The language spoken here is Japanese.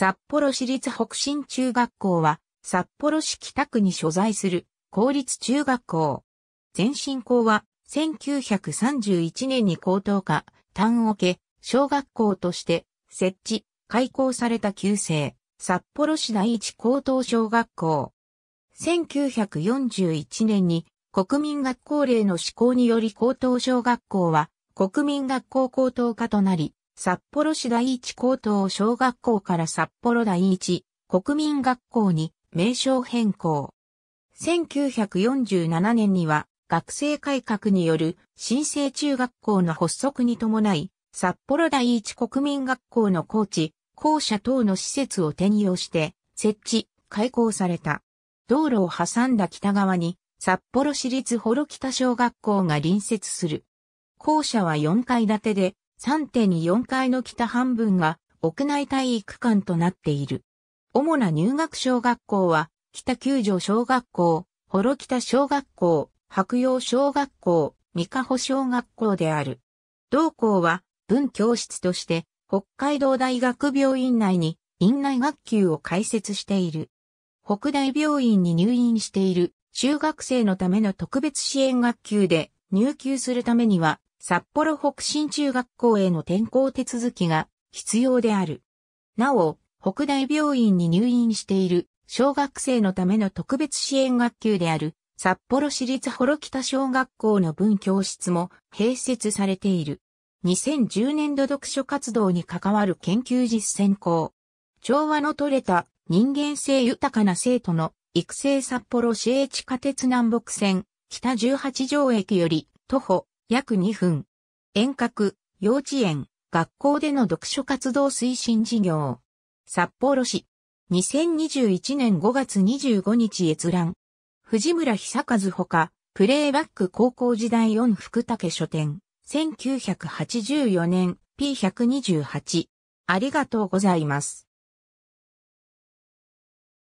札幌市立北新中学校は、札幌市北区に所在する公立中学校。前進校は、1931年に高等科、単桶、小学校として、設置、開校された旧制、札幌市第一高等小学校。1941年に、国民学校令の施行により高等小学校は、国民学校高等科となり、札幌市第一高等小学校から札幌第一国民学校に名称変更。1947年には学生改革による新生中学校の発足に伴い、札幌第一国民学校の校地、校舎等の施設を転用して設置、開校された。道路を挟んだ北側に札幌市立幌北小学校が隣接する。校舎は4階建てで3.4階の北半分が屋内体育館となっている。主な入学小学校は、北九条小学校、幌北小学校、白洋小学校、三ヶ保小学校である。同校は、文教室として、北海道大学病院内に、院内学級を開設している。北大病院に入院している、中学生のための特別支援学級で、入級するためには、札幌北新中学校への転校手続きが必要である。なお、北大病院に入院している小学生のための特別支援学級である札幌市立幌北小学校の分教室も併設されている。2010年度読書活動に関わる研究実践校。調和の取れた人間性豊かな生徒の育成札幌市営地下鉄南北線北18条駅より徒歩約2分。遠隔、幼稚園、学校での読書活動推進事業。札幌市。2021年5月25日閲覧。藤村久和ほか、プレイバック高校時代4福竹書店。1984年 P128。ありがとうございます。